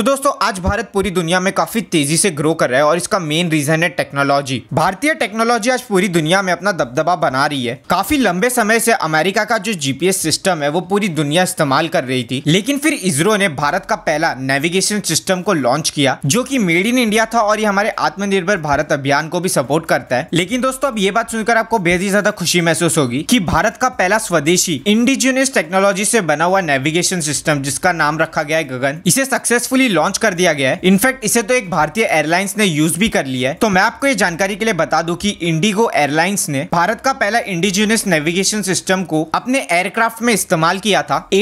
तो दोस्तों आज भारत पूरी दुनिया में काफी तेजी से ग्रो कर रहा है और इसका मेन रीजन है टेक्नोलॉजी भारतीय टेक्नोलॉजी आज पूरी दुनिया में अपना दबदबा बना रही है काफी लंबे समय से अमेरिका का जो जीपीएस सिस्टम है वो पूरी दुनिया इस्तेमाल कर रही थी लेकिन फिर इसरो ने भारत का पहला नेविगेशन सिस्टम को लॉन्च किया जो की मेड इन इंडिया था और ये हमारे आत्मनिर्भर भारत अभियान को भी सपोर्ट करता है लेकिन दोस्तों अब ये बात सुनकर आपको बेहद ही ज्यादा खुशी महसूस होगी की भारत का पहला स्वदेशी इंडिजिनियस टेक्नोलॉजी से बना हुआ नेविगेशन सिस्टम जिसका नाम रखा गया है गगन इसे सक्सेसफुली लॉन्च कर दिया गया है इनफैक्ट इसे तो एक भारतीय एयरलाइंस ने यूज भी कर लिया है तो मैं आपको ये जानकारी के लिए बता दू की इंडिगो एयरलाइंस ने भारत का पहला इंडिजिनियस नेविगेशन सिस्टम को अपने एयरक्राफ्ट में इस्तेमाल किया था ए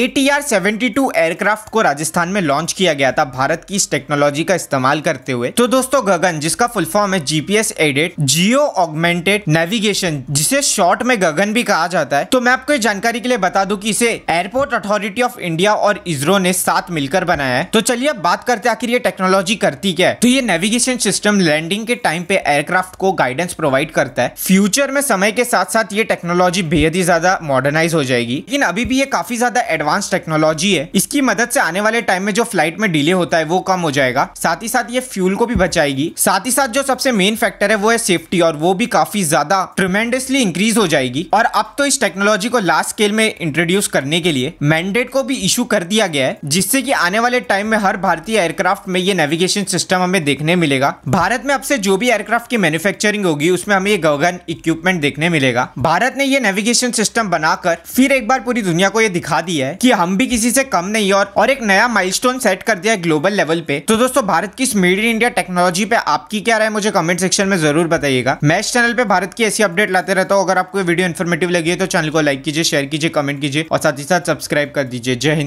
एयरक्राफ्ट को राजस्थान में लॉन्च किया गया था भारत की इस टेक्नोलॉजी का इस्तेमाल करते हुए तो दोस्तों गगन जिसका फुल फॉर्म है GPS aided geo augmented navigation जिसे शॉर्ट में गगन भी कहा जाता है तो मैं आपको ये जानकारी के लिए बता दूं कि इसे एयरपोर्ट अथॉरिटी ऑफ इंडिया और इसरो ने साथ मिलकर बनाया है तो चलिए अब बात बात करते हैं आखिर ये टेक्नोलॉजी करती क्या है तो ये नेविगेशन सिस्टम लैंडिंग के टाइम पे एयरक्राफ्ट को गाइडेंस प्रोवाइड करता है फ्यूचर में समय के साथ साथ ये टेक्नोलॉजी बेहद ही ज्यादा मॉडर्नाइज हो जाएगी लेकिन अभी भी ये काफी ज्यादा एडवांस टेक्नोलॉजी है इसकी मदद से आने वाले टाइम में जो फ्लाइट में डिले होता है वो कम हो जाएगा साथ ही साथ ये फ्यूल को भी बचाएगी साथ ही साथ जो सबसे मेन फैक्टर है वो है सेफ्टी और वो भी काफी ज्यादा ट्रिमेंडसली इंक्रीज हो जाएगी और अब तो इस टेक्नोलॉजी को लास्ट स्केल में इंट्रोड्यूस करने के लिए मैंडेट को भी इशू कर दिया गया है जिससे की आने वाले टाइम में हर भारत भारतीय एयरक्राफ्ट में ये नेविगेशन सिस्टम हमें देखने मिलेगा भारत में अब से जो भी एयरक्राफ्ट की मैन्युफैक्चरिंग होगी उसमें हमें ये गगन इक्विपमेंट देखने मिलेगा भारत ने ये नेविगेशन सिस्टम बनाकर फिर एक बार पूरी दुनिया को ये दिखा दिया है कि हम भी किसी से कम नहीं और, और एक नया माइल सेट कर दिया है ग्लोबल लेवल पे तो दोस्तों भारत की इस मेड इन इंडिया टेक्नोलॉजी पे आपकी क्या राय मुझे कमेंट सेक्शन में जरूर बताइएगा मैं इस चैनल पे भारत की ऐसी अपडेट लाते रहता हूँ अगर आपको वीडियो इन्फॉर्मेटिव लगी है तो चैनल को लाइक कीजिए शेयर कीजिए कमेंट कीजिए और साथ ही साथ सब्सक्राइब कर दीजिए जय हिंद